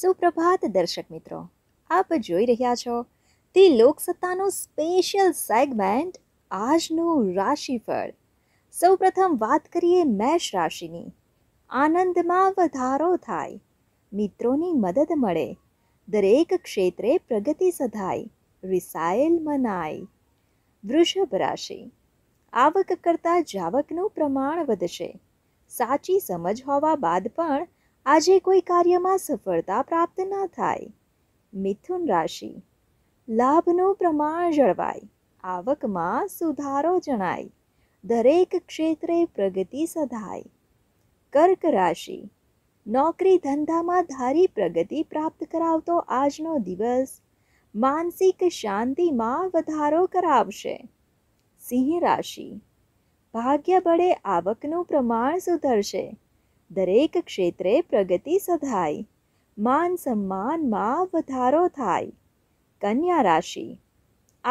સુપ્રભાત દર્શક મિત્રો આપ જોઈ રહ્યા છો તે લોકસત્તાનું સ્પેશિયલ સેગમેન્ટ આજનું રાશિફળ સૌપ્રથમ વાત કરીએ મેષ રાશિની આનંદમાં વધારો થાય મિત્રોની મદદ મળે દરેક ક્ષેત્રે પ્રગતિ સધાય રિસાયેલ મનાય વૃષભ રાશિ આવક કરતાં જાવકનું પ્રમાણ વધશે સાચી સમજ હોવા બાદ પણ આજે કોઈ કાર્યમાં સફળતા પ્રાપ્ત ન થાય મિથુન રાશિ લાભનું પ્રમાણ જળવાય આવકમાં સુધારો જણાય દરેક ક્ષેત્રે પ્રગતિ સધાય કર્ક રાશિ નોકરી ધંધામાં ધારી પ્રગતિ પ્રાપ્ત કરાવતો આજનો દિવસ માનસિક શાંતિમાં વધારો કરાવશે સિંહ રાશિ ભાગ્ય બળે આવકનું પ્રમાણ સુધરશે દરેક ક્ષેત્રે પ્રગતિ સધાય માન સન્માનમાં વધારો થાય કન્યા રાશિ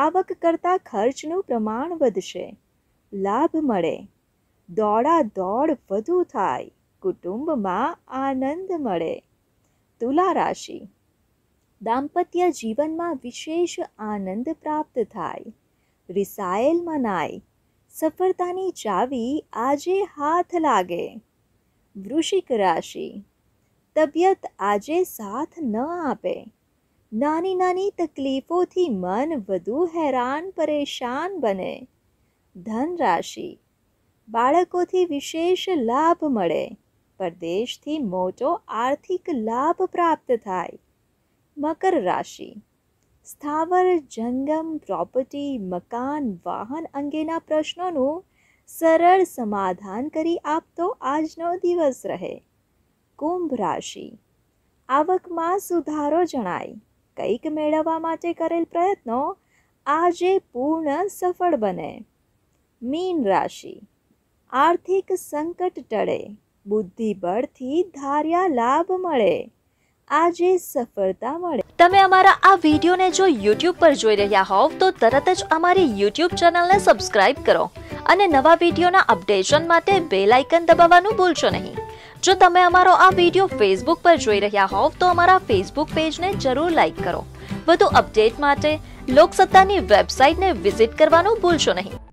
આવક કરતાં ખર્ચનું પ્રમાણ વધશે લાભ મળે દોડા દોડ વધુ થાય કુટુંબમાં આનંદ મળે તુલા રાશિ દાંપત્ય જીવનમાં વિશેષ આનંદ પ્રાપ્ત થાય રિસાયેલ મનાય સફળતાની ચાવી આજે હાથ લાગે વૃશ્ચિક રાશિ તબિયત આજે સાથ ન આપે નાની નાની તકલીફોથી મન વધુ હેરાન પરેશાન બને ધન રાશિ બાળકોથી વિશેષ લાભ મળે પરદેશથી મોટો આર્થિક લાભ પ્રાપ્ત થાય મકર રાશિ સ્થાવર જંગમ પ્રોપર્ટી મકાન વાહન અંગેના પ્રશ્નોનું સરળ સમાધાન કરી આપતો આજનો દિવસ રહે કુંભ રાશિ આવકમાં સુધારો જણાય કંઈક મેળવવા માટે કરેલ પ્રયત્નો આજે પૂર્ણ સફળ બને મીન રાશિ આર્થિક સંકટ ટળે બુદ્ધિબળથી ધાર્યા લાભ મળે આજે સફળતા મળે તમે અમારા આ વિડીયોને જો યુટ્યુબ પર જોઈ રહ્યા હોવ તો તરત જ અમારી યુટ્યુબ ચેનલને સબસ્ક્રાઇબ કરો અને નવા વિડીયોના અપડેશન માટે બેલ આઇકન દબાવવાનું ભૂલશો નહીં જો તમે અમારો આ વિડીયો ફેસબુક પર જોઈ રહ્યા હોવ તો અમારા ફેસબુક પેજને જરૂર લાઇક કરો વધુ અપડેટ માટે લોકસત્તાની વેબસાઇટને વિઝિટ કરવાનું ભૂલશો નહીં